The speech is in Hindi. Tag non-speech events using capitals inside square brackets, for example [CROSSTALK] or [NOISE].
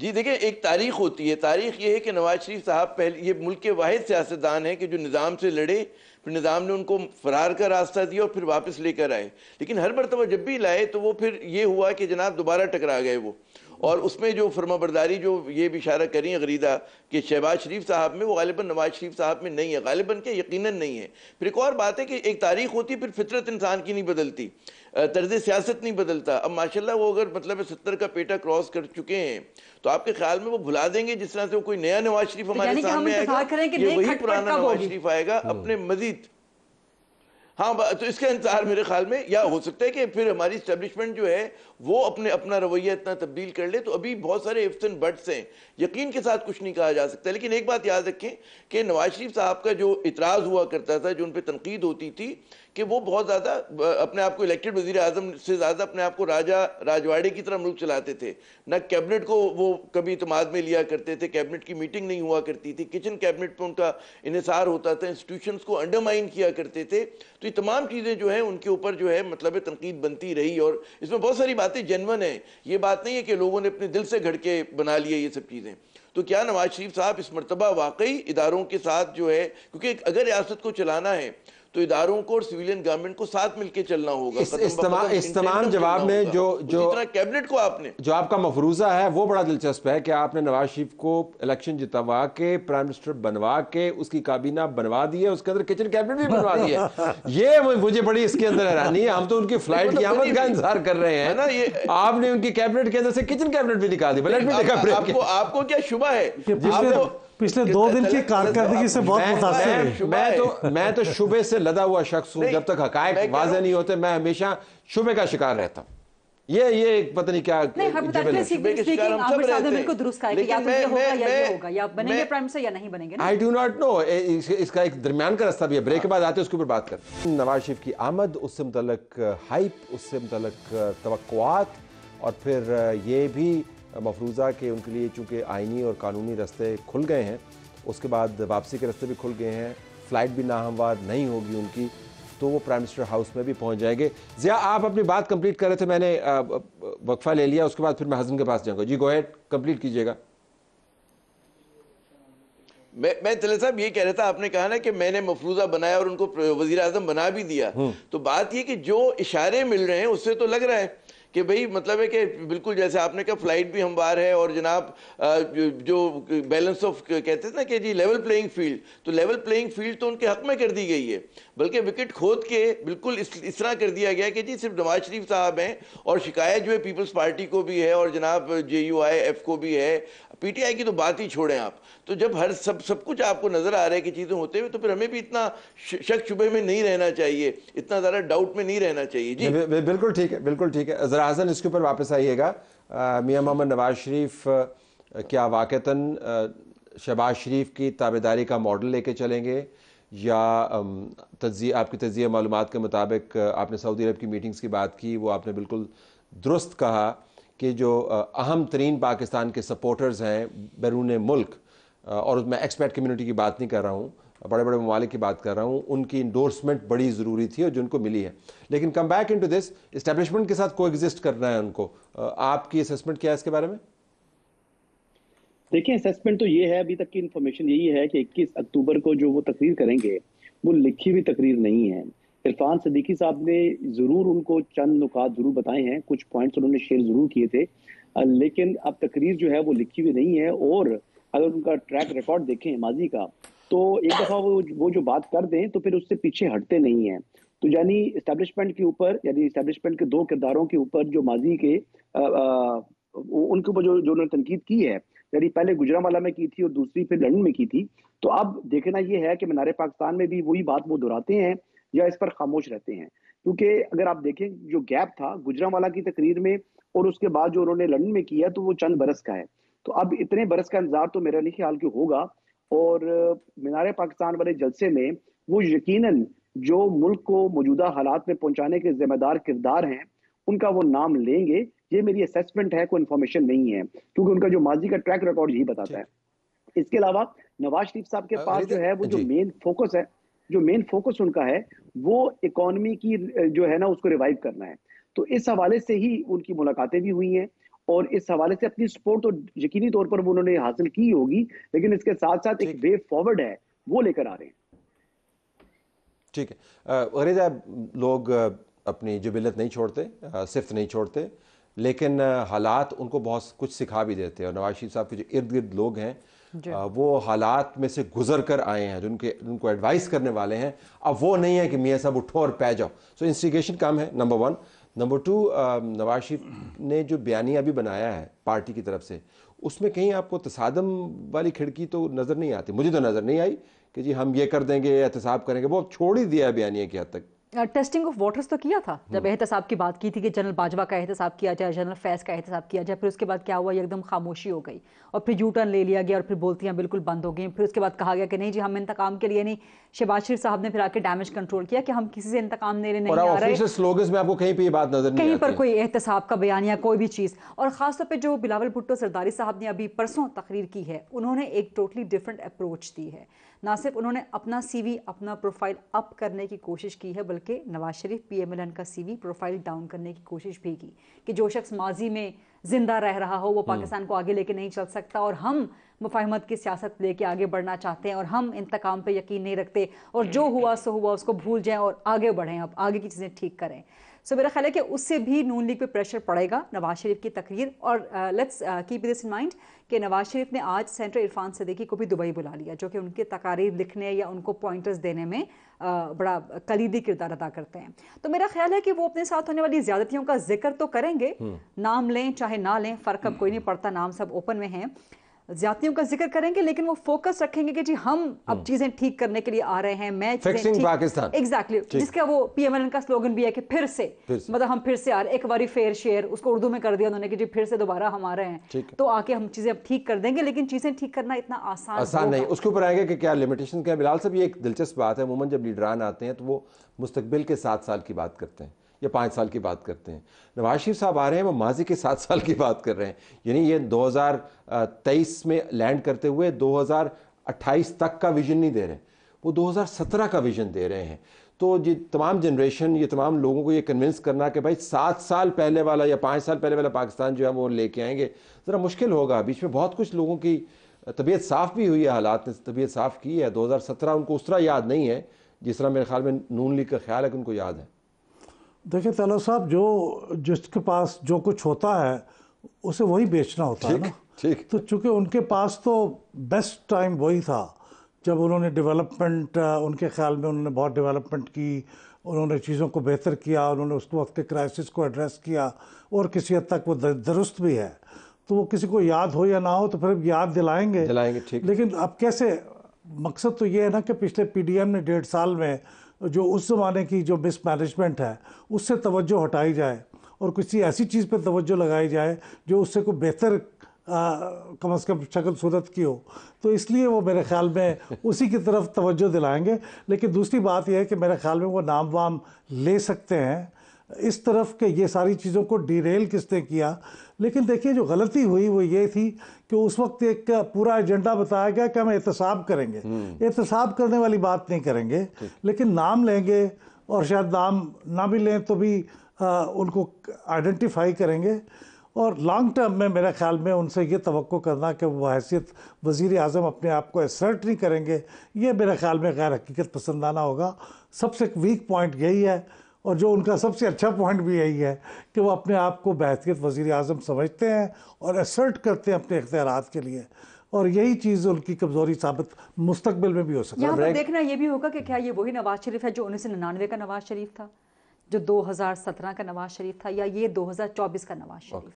जी देखिए एक तारीख होती है तारीख ये है कि नवाज शरीफ साहब पहले ये मुल्क के वाद सियासतदान हैं कि जो निज़ाम से लड़े फिर निज़ाम ने उनको फरार का रास्ता दिया और फिर वापस लेकर आए लेकिन हर मरतबा जब भी लाए तो वो फिर ये हुआ कि जनाब दोबारा टकरा गए वो और उसमें जो फर्मा बरदारी जो ये भी इशारा करी गरीदा कि शहबाज शरीफ साहब में वो गालिबा नवाज शरीफ साहब में नहीं है गालिबा क्या यकीन नहीं है फिर एक और बात है कि एक तारीख होती फिर फितरत इंसान की नहीं बदलती तर्ज सियासत नहीं बदलता अब माशाल्लाह वो अगर मतलब सत्तर का पेटा क्रॉस कर चुके हैं तो आपके ख्याल में वो भुला देंगे जिस तरह से वो कोई नया नवाज शरीफ तो हमारे सामने आएगा ये वही पुराना नवाज शरीफ आएगा हम्म। अपने मजीद हाँ तो इसका इंतजार मेरे ख्याल में या हो सकता है कि फिर हमारी इस्टेब्लिशमेंट जो है वो अपने अपना रवैया इतना तब्दील कर ले तो अभी बहुत सारे इफ्स एंड बट्स हैं यकीन के साथ कुछ नहीं कहा जा सकता लेकिन एक बात याद रखें कि नवाज शरीफ साहब का जो इतराज़ हुआ करता था जो उन पर तनकीद होती थी कि वो बहुत ज़्यादा अपने आप को इलेक्टेड वजी अजम से ज़्यादा अपने आप को राजा राजवाड़े की तरह मुल्क चलाते थे न कैबिनेट को वो कभी इतमाद में लिया करते थे कैबिनेट की मीटिंग नहीं हुआ करती थी किचन कैबिनेट पर उनका इसार होता था इंस्टीट्यूशन को अंडरमाइन किया करते थे तो ये तमाम चीज़ें जो हैं उनके ऊपर जो है मतलब तनकीद बनती रही और इसमें बहुत सारी बातें जनवन हैं ये बात नहीं है कि लोगों ने अपने दिल से घड़ के बना लिए ये सब चीज़ें तो क्या नवाज शरीफ साहब इस मरतबा वाकई इदारों के साथ जो है क्योंकि अगर रियासत को चलाना है तो इधारों को और सिविलियन गवर्नमेंट को साथ मिलकर चलना होगा इस तमाम तो जवाब में जो जो कैबिनेट को आपने जो आपका मफरूजा है वो बड़ा दिलचस्प है कि आपने नवाज शरीफ को इलेक्शन जितवा के प्राइम मिनिस्टर बनवा के उसकी काबीना बनवा दी है उसके अंदर किचन कैबिनेट भी बनवा दी है [LAUGHS] ये मुझे बड़ी इसके अंदर हैरानी है हम तो उनकी फ्लाइट मतलब की आमद का इंतजार कर रहे हैं ना ये आपने उनकी कैबिनेट के अंदर से किचन कैबिनेट भी निकाल दी आपको क्या शुभ है पिछले दो दिन की कारकर्दगी से बहुत मुतासर मैं, मैं तो मैं तो शुबे से लदा हुआ शख्स हूं जब तक हक वाजे नहीं होते मैं हमेशा शुबे का शिकार रहता हूँ ये ये पता नहीं क्या आई डू नॉट नो इसका एक दरमियान का रास्ता भी है ब्रेक के बाद आते हैं उसके ऊपर बात करते हैं नवाज शरीफ की आमद उससे मुतल हाइप उससे मुतल तो और फिर ये भी मफरूज़ा के उनके लिए चूँकि आइनी और कानूनी रास्ते खुल गए हैं उसके बाद वापसी के रास्ते भी खुल गए हैं फ़्लाइट भी नाहमवार नहीं होगी उनकी तो वो प्राइम मिनिस्टर हाउस में भी पहुंच जाएंगे जिया आप अपनी बात कंप्लीट कर रहे थे मैंने वक्फा ले लिया उसके बाद फिर मैं हजन के पास जाऊंगा जी गोहेड कंप्लीट कीजिएगा मैं मैं तले साहब ये कह रहा था आपने कहा ना कि मैंने मफरूजा बनाया और उनको वजीर आजम बना भी दिया हम्म। तो बात यह कि जो इशारे मिल रहे हैं उससे तो लग रहा है कि भाई मतलब है कि बिल्कुल जैसे आपने कहा फ्लाइट भी हमवार है और जनाब जो बैलेंस ऑफ कहते थे ना कि जी लेवल प्लेइंग फील्ड तो लेवल प्लेइंग फील्ड तो उनके हक में कर दी गई है बल्कि विकेट खोद के बिल्कुल इस, इस तरह कर दिया गया कि जी सिर्फ नवाज शरीफ साहब हैं और शिकायत जो है पीपल्स पार्टी को भी है और जनाब जे यू आई एफ को भी है पीटीआई की तो बात ही छोड़ें आप तो जब हर सब सब कुछ आपको नज़र आ रहा है कि चीज़ें होते हुए तो फिर हमें भी इतना शक शुबे में नहीं रहना चाहिए इतना ज़्यादा डाउट में नहीं रहना चाहिए जी बिल्कुल ठीक है बिल्कुल ठीक है ज़रा हसन इसके ऊपर वापस आइएगा मियाँ मोहम्मद नवाज शरीफ क्या वाक़ता शहबाज शरीफ की ताबेदारी का मॉडल लेके चलेंगे या तजी आपकी तजिया मालूम के मुताबिक आपने सऊदी अरब की मीटिंग्स की बात की वो आपने बिल्कुल दुरुस्त कहा कि जो अहम तरीन पाकिस्तान के सपोर्टर्स हैं बैरून मुल्क और मैं एक्सपर्ट कम्युनिटी की बात नहीं कर रहा हूँ बड़े बड़े ममालिक की बात कर रहा हूँ उनकी इंडोर्समेंट बड़ी ज़रूरी थी और जो उनको मिली है लेकिन come back into this establishment के साथ को एग्जिस्ट करना है उनको आपकी असेसमेंट क्या है इसके बारे में देखिए असेसमेंट तो ये है अभी तक की इन्फॉर्मेशन यही है कि 21 अक्टूबर को जो वो तकरीर करेंगे वो लिखी हुई तकरीर नहीं है इरफान सदीकी साहब ने ज़रूर उनको चंद नुकात ज़रूर बताए हैं कुछ पॉइंट्स उन्होंने शेयर ज़रूर किए थे लेकिन अब तकरीर जो है वो लिखी हुई नहीं है और अगर उनका ट्रैक रिकॉर्ड देखें माजी का तो एक दफ़ा वो वो जो बात कर दें तो फिर उससे पीछे हटते नहीं हैं तो यानी इस्टेब्लिशमेंट के ऊपर यानी इस्टेब्लिशमेंट के दो किरदारों के ऊपर जो माजी के आ, आ, उनके ऊपर जो जो उन्होंने तनकीद की है यानी पहले गुजरावाला में की थी और दूसरी फिर लंडन में की थी तो अब देखना यह है कि मीनारे पाकिस्तान में भी वही बात वो दोहराते हैं या इस पर खामोश रहते हैं क्योंकि अगर आप देखें जो गैप था गुजरावाला की तकरीर में और उसके बाद जो उन्होंने लंदन में किया तो वो चंद बरस का है तो अब इतने बरस का इंतजार तो मेरा नहीं ख्याल कि होगा और मीनार पाकिस्तान वाले जलसे में वो यकीनन जो मुल्क को मौजूदा हालात में पहुंचाने के जिम्मेदार किरदार हैं उनका वो नाम लेंगे ये मेरी असेसमेंट है कोई इन्फॉर्मेशन नहीं है क्योंकि उनका जो माजी का ट्रैक रिकॉर्ड यही बताता है इसके अलावा नवाज शरीफ साहब के पास जो है वो जो मेन फोकस है जो मेन फोकस उनका है वो इकोनॉमी की जो है ना उसको रिवाइव करना है तो इस हवाले से ही उनकी मुलाकातें भी हुई हैं और इस हवाले से अपनी सपोर्ट तो यकीनी तौर पर वो उन्होंने हासिल की होगी लेकिन इसके साथ साथ एक वे फॉरवर्ड है वो लेकर आ रहे हैं ठीक है अरे साहब लोग अपनी जबिलत नहीं छोड़ते सिर्फ नहीं छोड़ते लेकिन हालात उनको बहुत कुछ सिखा भी देते हैं और नवाज शरीफ साहब के जो इर्द गिर्द लोग हैं वो हालात में से गुजर कर आए हैं जिनके उनको एडवाइस करने वाले हैं अब वो नहीं है कि मियाँ साहब उठो और पै जाओ सो इंस्टिगेशन काम है number one number two Nawaz Sharif ने जो बयानिया भी बनाया है पार्टी की तरफ से उसमें कहीं आपको तसादम वाली खिड़की तो नज़र नहीं आती मुझे तो नज़र नहीं आई कि जी हम ये कर देंगे एहतसाब करेंगे वो छोड़ ही दिया है बयानिया की हद तक टेस्टिंग ऑफ वाटर्स तो किया था जब हम्म। एहतसाब की बात की थी कि जनरल बाजवा का एहतसाब किया जाए जनरल फैज का एहतसाब किया जाए फिर उसके बाद क्या हुआ एकदम खामोशी हो गई और फिर यू टर्न ले लिया गया और फिर बोलतियाँ बिल्कुल बंद हो गई फिर उसके बाद कहा गया कि नहीं जी हम इंतकाम के लिए नहीं शहबाज शरीफ साहब ने फिर आके डैमेज कंट्रोल किया कि हम किसी से इंतकाम लेने नहीं आ रहे में आपको कहीं पर बात नजर कहीं पर कोई एहतसाब का बयान या कोई भी चीज़ और ख़ासतौर पर जो बिलावल भुट्टो सरदारी साहब ने अभी परसों तकरीर की है उन्होंने एक टोटली डिफरेंट अप्रोच दी है ना सिर्फ उन्होंने अपना सी अपना प्रोफाइल अप करने की कोशिश की है बल्कि करके नवाज शरीफ पी का सीवी प्रोफाइल डाउन करने की कोशिश भी की कि जो शख्स माजी में जिंदा रह रहा हो वो हम्म। पाकिस्तान को आगे लेके नहीं चल सकता और हम मुफाहमत की सियासत लेके आगे बढ़ना चाहते हैं और हम इंतकाम पे यकीन नहीं रखते और जो हुआ सो हुआ उसको भूल जाएं और आगे बढ़ें अब आगे की चीज़ें ठीक करें सो so, मेरा ख्याल है कि उससे भी नून लीग पे प्रेशर पड़ेगा नवाज शरीफ की तकरीर और let's keep this in mind कि नवाज शरीफ ने आज सेंटर इरफान सदीकी को भी दुबई बुला लिया जो कि उनके तकारीर लिखने या उनको पॉइंटर्स देने में बड़ा कलीदी किरदार अदा करते हैं तो मेरा ख्याल है कि वो अपने साथ होने वाली ज्यादतियों का जिक्र तो करेंगे हम्म। नाम लें चाहे ना लें फ़र्क अब कोई नहीं पड़ता नाम सब ओपन में हैं ज्यादतियों का जिक्र करेंगे लेकिन वो फोकस रखेंगे कि जी हम अब हम्म। चीजें ठीक करने के लिए आ रहे हैं मैं फिक्सिंग पाकिस्तान एग्जैक्टली exactly, जिसका वो पीएमएलएन का स्लोगन भी है कि फिर से, फिर से मतलब हम फिर से आ रहे एक बारी फेयर शेयर उसको उर्दू में कर दिया उन्होंने कि जी फिर से दोबारा हम आ रहे हैं तो आके हम चीजें अब ठीक कर देंगे लेकिन चीजें ठीक करना इतना आसान आसान नहीं उसके ऊपर आएंगे कि क्या लिमिटेशन क्या बिलाल साहब ये एक दिलचस्प बात है अमूमन जब लीडरान आते हैं तो वो मुस्तबिल के सात साल की बात करते हैं या पाँच साल की बात करते हैं नवाज शरीफ साहब आ रहे हैं वो माजी के सात साल की बात कर रहे हैं यानी ये 2023 में लैंड करते हुए 2028 तक का विजन नहीं दे रहे वो 2017 का विजन दे रहे हैं तो ये तमाम जनरेशन ये तमाम लोगों को ये कन्विंस करना कि भाई सात साल पहले वाला या पाँच साल पहले वाला पाकिस्तान जो है वो लेके आएंगे ज़रा मुश्किल होगा बीच में बहुत कुछ लोगों की तबीयत साफ़ भी हुई है हालात ने तबीयत साफ़ की है 2017 उनको उस तरह याद नहीं है जिस तरह मेरे ख्याल में नून लीग का ख्याल है कि उनको याद है देखिए तला साहब जो जिसके पास जो कुछ होता है उसे वही बेचना होता है ना ठीक तो चूंकि उनके पास तो बेस्ट टाइम वही था जब उन्होंने डेवलपमेंट उनके ख्याल में उन्होंने बहुत डेवलपमेंट की उन्होंने चीज़ों को बेहतर किया उन्होंने उस वक्त के क्राइसिस को एड्रेस किया और किसी हद तक वो दुरुस्त भी है तो वो किसी को याद हो या ना हो तो फिर याद दिलाएंगे दिलाएंगे ठीक लेकिन अब कैसे मकसद तो ये है ना कि पिछले पीडीएम ने डेढ़ साल में जो उस ज़माने की जो मिसमैनेजमेंट है उससे तवज्जो हटाई जाए और किसी ऐसी चीज़ पर तवज्जो लगाई जाए जो उससे कोई बेहतर कम अज़ कम शक्ल सूरत की हो तो इसलिए वो मेरे ख्याल में उसी की तरफ तवज्जो दिलाएंगे लेकिन दूसरी बात यह है कि मेरे ख्याल में वो नाम वाम ले सकते हैं इस तरफ के ये सारी चीज़ों को डिरेल किसने किया लेकिन देखिए जो गलती हुई वो ये थी कि उस वक्त एक पूरा एजेंडा बताया गया कि हम एहतसाब करेंगे हम्म। एहतसाब करने वाली बात नहीं करेंगे लेकिन नाम लेंगे और शायद नाम ना भी लें तो भी आ, उनको आइडेंटिफाई करेंगे और लॉन्ग टर्म में मेरे ख्याल में उनसे ये तो करना कि वो हैसियत वज़ी अजम अपने आप को एसर्ट नहीं करेंगे ये मेरे ख्याल में गैर हकीकत आना होगा सबसे वीक पॉइंट यही है और जो उनका सबसे अच्छा पॉइंट भी यही है कि वो अपने आप को बहसीत वज़ी अजम समझते हैं और असर्ट करते हैं अपने इख्तियार के लिए और यही चीज़ उनकी कमज़ोरी साबित मुस्तबिल में भी हो सकती है देखना ये भी होगा कि क्या ये वही नवाज शरीफ है जो उन्नीस सौ निन्यानवे का नवाज शरीफ था जो 2017 का नवाज शरीफ था या ये 2024 का नवाज शरीफ